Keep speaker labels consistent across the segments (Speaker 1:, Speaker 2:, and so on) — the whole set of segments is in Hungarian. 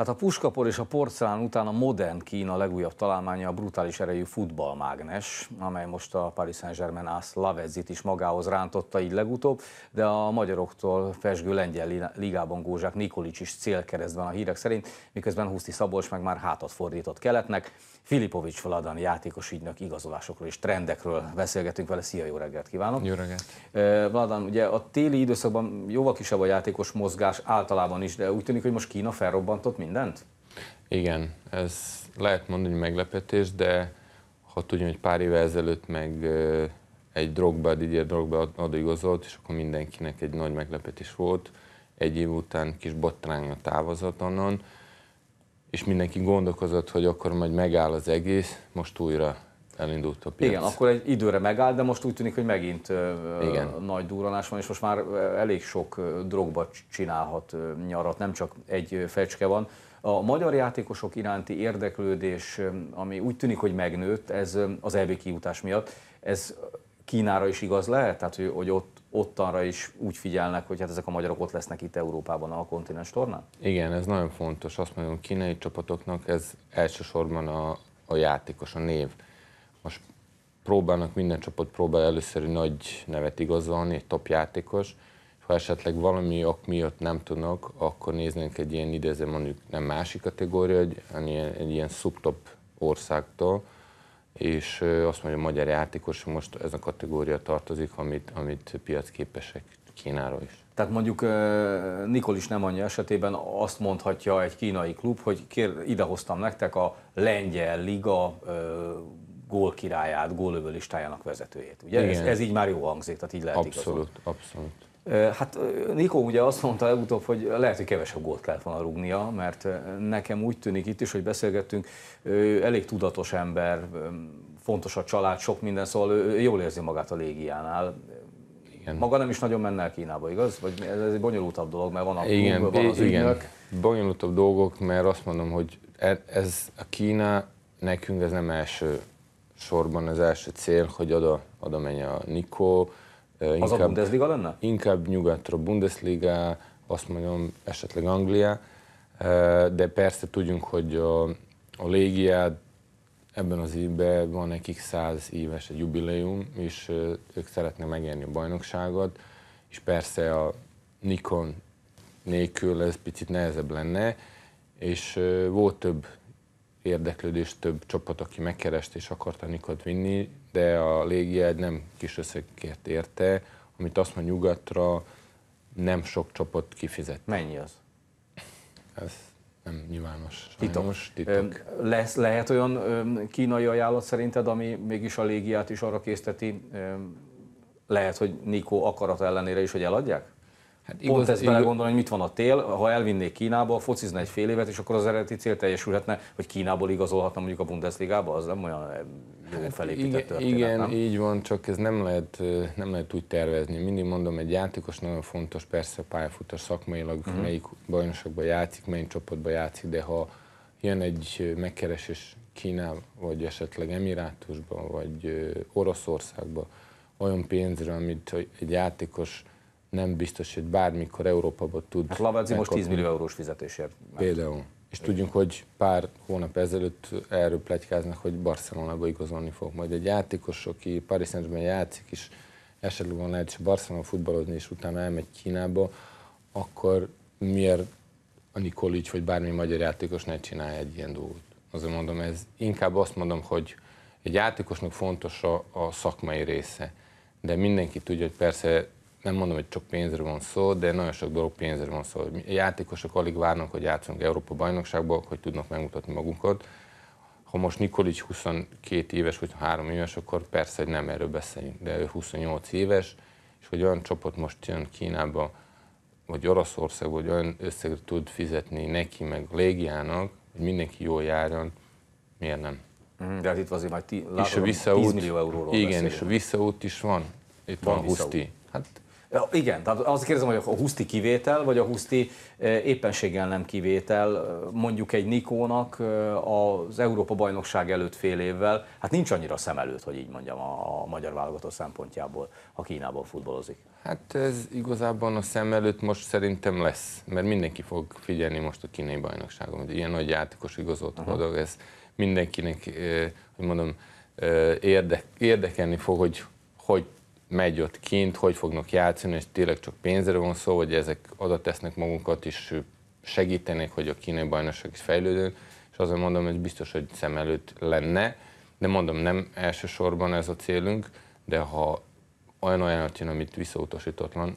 Speaker 1: Hát a puskapor és a porcelán után a modern Kína legújabb találmánya a brutális erejű futballmágnes, amely most a Paris Saint-Germain ász Lavezit is magához rántotta így legutóbb, de a magyaroktól fesgő lengyel ligában Gózsák Nikolics is célkeresztben a hírek szerint, miközben Huszti Szabolcs meg már hátat fordított keletnek. Filipovics Vladan játékos ügynök igazolásokról és trendekről beszélgetünk vele. Szia, jó reggelt kívánok! Jó reggelt! Vladan, ugye a téli időszakban jóval kisebb a játékos mozgás általában is, de úgy tűnik, hogy most Kína felrobbantott mind mindent?
Speaker 2: Igen, ez lehet mondani, meglepetés, de ha tudjuk, hogy pár éve ezelőtt meg egy drogba, Didier drogba adigozott, és akkor mindenkinek egy nagy meglepetés volt. Egy év után kis botránya távozott onnan, és mindenki gondolkozott, hogy akkor majd megáll az egész, most újra elindult a piac. Igen, akkor
Speaker 1: egy időre megáll, de most úgy tűnik, hogy megint Igen. nagy durranás van, és most már elég sok drogba csinálhat nyarat, nem csak egy fecske van. A magyar játékosok iránti érdeklődés, ami úgy tűnik, hogy megnőtt, ez az EB kiutás miatt, ez Kínára is igaz lehet? Tehát, hogy, hogy ott, ottanra is úgy figyelnek, hogy hát ezek a magyarok ott lesznek itt Európában a kontinens tornán?
Speaker 2: Igen, ez nagyon fontos. Azt mondom, kínai csapatoknak ez elsősorban a, a játékos, a név. Most próbálnak, minden csapat próbál először egy nagy nevet igazolni, egy top játékos, ha esetleg valami ok miatt nem tudnak, akkor néznénk egy ilyen idéző mondjuk nem másik kategória, egy, egy, egy ilyen subtop országtól, és azt mondja, a magyar játékos most ez a kategória tartozik, amit, amit piacképesek
Speaker 1: Kínáról is. Tehát mondjuk Nikolis annyi esetében azt mondhatja egy kínai klub, hogy kér, idehoztam nektek a lengyel liga gólkirályát királyát, gólövő listájának vezetőjét. Ugye? Ez, ez, így már jó hangzik, tehát így lehet Abszolút, igazol. abszolút. Hát Nikó ugye azt mondta legutóbb, hogy lehet, hogy kevesebb gólt kellett volna rúgnia, mert nekem úgy tűnik itt is, hogy beszélgettünk, ő elég tudatos ember, fontos a család, sok minden, szóval ő jól érzi magát a légiánál. Igen. Maga nem is nagyon menne el Kínába, igaz? Vagy ez, ez egy bonyolultabb dolog, mert van a igen, klub, van az igen. ügynök.
Speaker 2: Bonyolultabb dolgok, mert azt mondom, hogy e- ez a Kína nekünk ez nem első sorban az első cél, hogy oda, oda menj a Nikó, az inkább, a Bundesliga lenne? Inkább nyugatra Bundesliga, azt mondom esetleg Anglia, de persze tudjunk, hogy a, a Légia ebben az évben van nekik 100 éves egy jubileum, és ők szeretne megérni a bajnokságot, és persze a Nikon nélkül ez picit nehezebb lenne, és volt több érdeklődés, több csapat, aki megkerest és akarta Nikot vinni, de a légiágy nem kis összegért érte, amit azt mondja nyugatra nem sok csapat kifizet. Mennyi az? Ez
Speaker 1: nem nyilvános. Sajnos, titok. titok. Lesz, lehet olyan kínai ajánlat szerinted, ami mégis a légiát is arra készteti, lehet, hogy Nikó akarat ellenére is, hogy eladják? Hát igaz, Pont ezt belegondolni, hogy mit van a tél, ha elvinnék Kínába, focizna egy fél évet, és akkor az eredeti cél teljesülhetne, hogy Kínából igazolhatna mondjuk a Bundesligába, az nem olyan jó hát felépített igen, történet, Igen, nem?
Speaker 2: így van, csak ez nem lehet, nem lehet úgy tervezni. Mindig mondom, egy játékos nagyon fontos, persze pályafutás szakmailag, uh-huh. melyik bajnokságban játszik, melyik csapatban játszik, de ha jön egy megkeresés Kínába, vagy esetleg Emirátusban, vagy Oroszországban, olyan pénzre, amit egy játékos nem biztos, hogy bármikor Európában tud. Hát Lavedzi most 10 millió eurós fizetésért. Például. És tudjuk, tudjunk, hogy pár hónap ezelőtt erről plegykáznak, hogy Barcelonába igazolni fog majd egy játékos, aki Paris saint játszik, és esetleg van lehet, hogy Barcelona futballozni, és utána elmegy Kínába, akkor miért a Nikolic vagy bármi magyar játékos ne csinálja egy ilyen dolgot? Azért mondom, ez inkább azt mondom, hogy egy játékosnak fontos a, a szakmai része. De mindenki tudja, hogy persze nem mondom, hogy csak pénzről van szó, de nagyon sok dolog pénzről van szó. A játékosok alig várnak, hogy játszunk Európa bajnokságban, hogy tudnak megmutatni magunkat. Ha most Nikolic 22 éves vagy 3 éves, akkor persze, hogy nem erről beszéljünk, de ő 28 éves, és hogy olyan csapat most jön Kínába, vagy Oroszország, vagy olyan összegre tud fizetni neki, meg a légiának, hogy mindenki jól járjon, miért nem? Mhm, de hát itt azért már tí, és a visszaút, 10 millió euróról Igen, beszélünk. és a visszaút is van. Itt van, van Huszti. Hát
Speaker 1: igen, tehát azt kérdezem, hogy a Huszti kivétel, vagy a Huszti eh, éppenséggel nem kivétel, eh, mondjuk egy Nikónak eh, az Európa-bajnokság előtt fél évvel, hát nincs annyira szem előtt, hogy így mondjam, a, magyar válogató szempontjából, ha Kínában futballozik. Hát ez
Speaker 2: igazából a szem előtt most szerintem lesz, mert mindenki fog figyelni most a kínai bajnokságon, hogy ilyen nagy játékos igazolt uh-huh. dolog, ez mindenkinek, hogy mondom, érdek érdekelni fog, hogy hogy megy ott kint, hogy fognak játszani, és tényleg csak pénzre van szó, hogy ezek oda tesznek magunkat is, segítenek, hogy a kínai bajnokság is fejlődjön, és azért mondom, hogy biztos, hogy szem előtt lenne, de mondom, nem elsősorban ez a célunk, de ha olyan ajánlat jön, amit visszautasítatlan,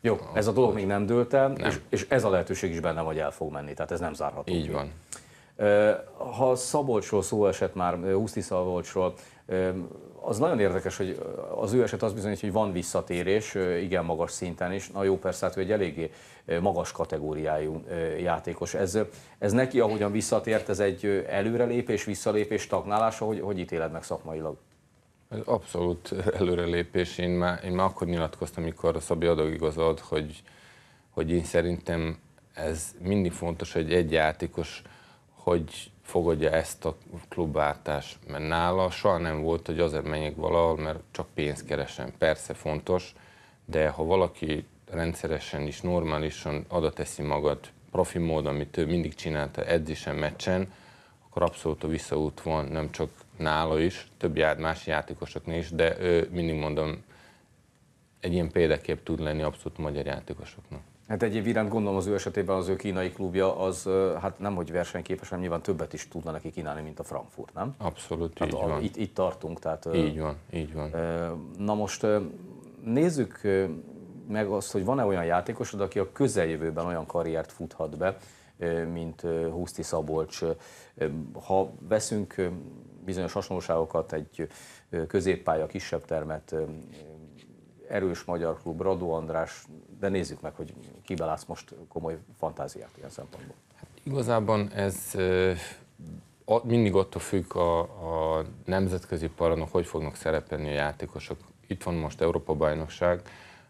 Speaker 1: jó, ez a dolog még nem dőlt el, nem. És, és ez a lehetőség is benne vagy el fog menni, tehát ez nem zárható. Így van. Ha Szabolcsról szó esett már, Huszti Szabolcsról, az nagyon érdekes, hogy az ő eset az bizonyít, hogy van visszatérés, igen magas szinten is. Na jó, persze, hát ő egy eléggé magas kategóriájú játékos. Ez, ez neki, ahogyan visszatért, ez egy előrelépés, visszalépés, tagnálása, hogy, hogy ítéled meg szakmailag?
Speaker 2: Abszolút előrelépés. Én már, én már akkor nyilatkoztam, amikor a Szabi adag igazolt, hogy, hogy én szerintem ez mindig fontos, hogy egy játékos hogy fogadja ezt a klubváltás, mert nála soha nem volt, hogy azért menjek valahol, mert csak pénzt keresem. Persze fontos, de ha valaki rendszeresen és normálisan oda teszi magad profi módon, amit ő mindig csinálta edzésen, meccsen, akkor abszolút a visszaút van, nem csak nála is, több jár más játékosoknál is, de ő mindig mondom, egy ilyen példakép tud lenni abszolút magyar játékosoknak.
Speaker 1: Hát egyéb iránt gondolom az ő esetében az ő kínai klubja az hát nem hogy versenyképes, hanem nyilván többet is tudna neki kínálni, mint a Frankfurt, nem? Abszolút, hát így a, van. Itt, itt tartunk, tehát... Így van, így van. Na most nézzük meg azt, hogy van-e olyan játékosod, aki a közeljövőben olyan karriert futhat be, mint Huszti Szabolcs. Ha veszünk bizonyos hasonlóságokat, egy középpálya, kisebb termet, erős magyar klub, Radó András, de nézzük meg, hogy kibelász most komoly fantáziát ilyen szempontból. Hát igazából
Speaker 2: ez mindig attól függ a, a nemzetközi paranok, hogy fognak szerepelni a játékosok. Itt van most Európa-bajnokság,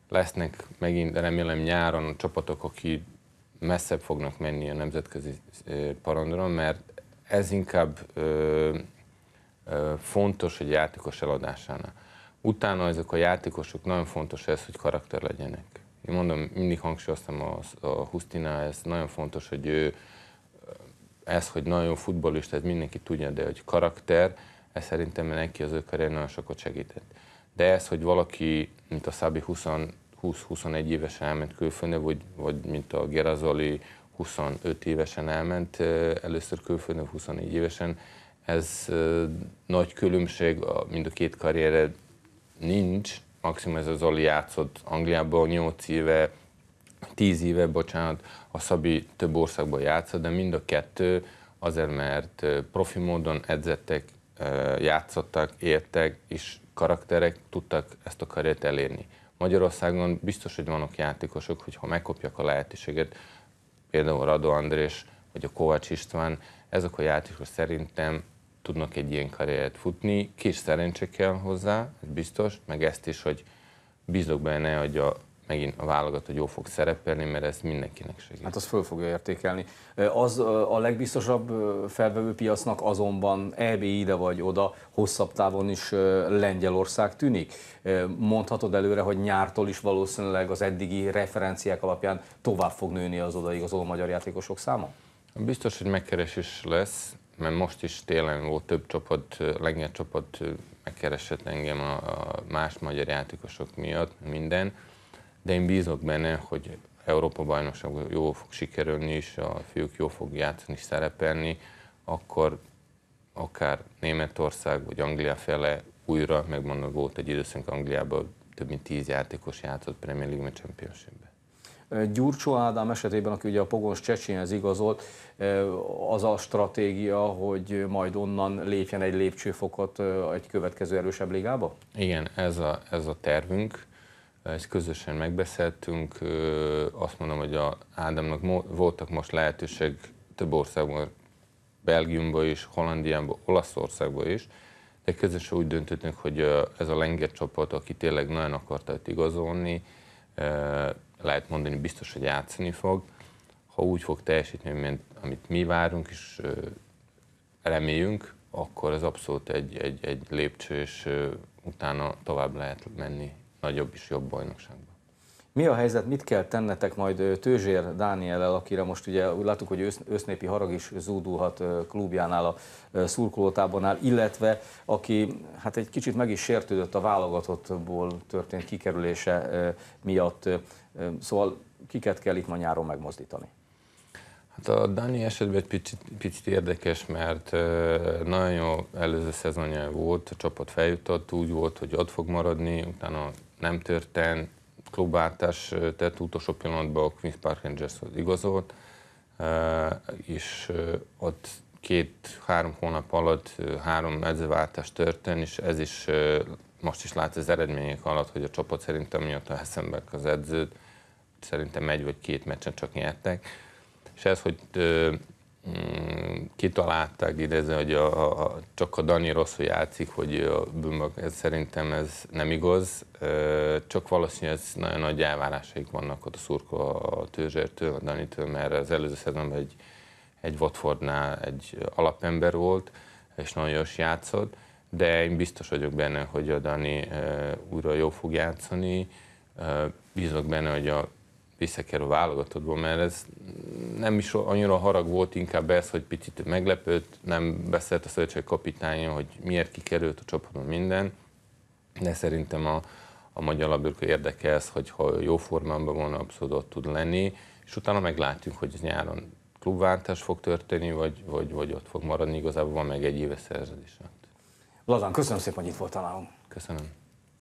Speaker 2: lesznek megint, remélem nyáron a csapatok, akik messzebb fognak menni a nemzetközi parandra, mert ez inkább ö, ö, fontos egy játékos eladásánál utána ezek a játékosok nagyon fontos ez, hogy karakter legyenek. Én mondom, mindig hangsúlyoztam a, a Husztinál, ez nagyon fontos, hogy ő ez, hogy nagyon futbolista, ez mindenki tudja, de hogy karakter, ez szerintem neki az ő karrier nagyon sokat segített. De ez, hogy valaki, mint a Szabi 20-21 évesen elment külföldre, vagy, vagy mint a Gerazoli 25 évesen elment először külföldre, 24 évesen, ez nagy különbség mind a két karriered nincs, maximum ez az Oli játszott Angliában 8 éve, 10 éve, bocsánat, a Szabi több országban játszott, de mind a kettő azért, mert profi módon edzettek, játszottak, értek, és karakterek tudtak ezt a karriert elérni. Magyarországon biztos, hogy vannak játékosok, hogy ha megkapják a lehetőséget, például Radó András, vagy a Kovács István, ezek a játékosok szerintem tudnak egy ilyen karriert futni, kis szerencse kell hozzá, biztos, meg ezt is, hogy bízok benne, hogy a, megint a
Speaker 1: válogató jó fog szerepelni, mert ez mindenkinek segít. Hát az föl fogja értékelni. Az a legbiztosabb felvevő piacnak azonban EB ide vagy oda, hosszabb távon is Lengyelország tűnik. Mondhatod előre, hogy nyártól is valószínűleg az eddigi referenciák alapján tovább fog nőni az odaigazoló magyar játékosok száma? Biztos,
Speaker 2: hogy megkeresés lesz, mert most is télen volt több csapat, lengyel csapat megkeresett engem a, a más magyar játékosok miatt, minden, de én bízok benne, hogy Európa bajnokság jó fog sikerülni, és a fiúk jó fog játszani, szerepelni, akkor akár Németország vagy Anglia fele újra, megmondom, volt egy időszak Angliában több mint tíz játékos játszott Premier League-ben,
Speaker 1: Championship-ben. Gyurcsó Ádám esetében, aki ugye a Pogons Csecsénhez igazolt, az a stratégia, hogy majd onnan lépjen egy lépcsőfokot egy következő erősebb ligába?
Speaker 2: Igen, ez a,
Speaker 1: ez a tervünk. Ezt közösen megbeszéltünk.
Speaker 2: Azt mondom, hogy a Ádámnak voltak most lehetőség több országban, Belgiumban is, Hollandiában, Olaszországban is, de közösen úgy döntöttünk, hogy ez a lengyel csapat, aki tényleg nagyon akarta itt igazolni, lehet mondani, biztos, hogy játszani fog, ha úgy fog teljesíteni, mint amit mi várunk és reméljünk, akkor az abszolút egy, egy, egy lépcső, és utána tovább lehet menni nagyobb és jobb bajnokságba.
Speaker 1: Mi a helyzet, mit kell tennetek majd Tőzsér Dániellel, akire most ugye láttuk, hogy ősz, ősznépi harag is zúdulhat klubjánál, a szurkolótábornál, illetve aki hát egy kicsit meg is sértődött a válogatottból történt kikerülése miatt. Szóval kiket kell itt ma nyáron megmozdítani?
Speaker 2: Hát a Dani esetben egy picit, picit érdekes, mert nagyon jó előző szezonja volt, a csapat feljutott, úgy volt, hogy ott fog maradni, utána nem történt, klubártás tett utolsó pillanatban a Queen's Park rangers igazolt, és ott két-három hónap alatt három edzőváltás történt, és ez is most is látsz az eredmények alatt, hogy a csapat szerintem a Hessenberg az edzőt, szerintem egy vagy két meccsen csak nyertek. És ez, hogy Mm, kitalálták idezni, hogy a, a, csak a Dani rosszul játszik, hogy a bűnök. ez szerintem ez nem igaz, csak valószínűleg ez nagyon nagy elvárásaik vannak ott a szurkó a Tőzsértől, a Danitől, mert az előző szezonban egy, egy Watfordnál egy alapember volt, és nagyon jól játszott, de én biztos vagyok benne, hogy a Dani újra jó fog játszani, bízok benne, hogy a visszakerül a válogatottból, mert ez nem is annyira harag volt, inkább ez, hogy picit meglepőt, nem beszélt a szövetség kapitánya, hogy miért kikerült a csapaton minden, de szerintem a, a magyar labdarúgó érdeke ez, hogy ha jó formában volna, abszolút ott tud lenni, és utána meglátjuk, hogy nyáron klubváltás fog történni, vagy, vagy, vagy ott fog maradni, igazából van meg egy éves szerződés.
Speaker 1: Lazán, köszönöm szépen, hogy itt voltál Köszönöm.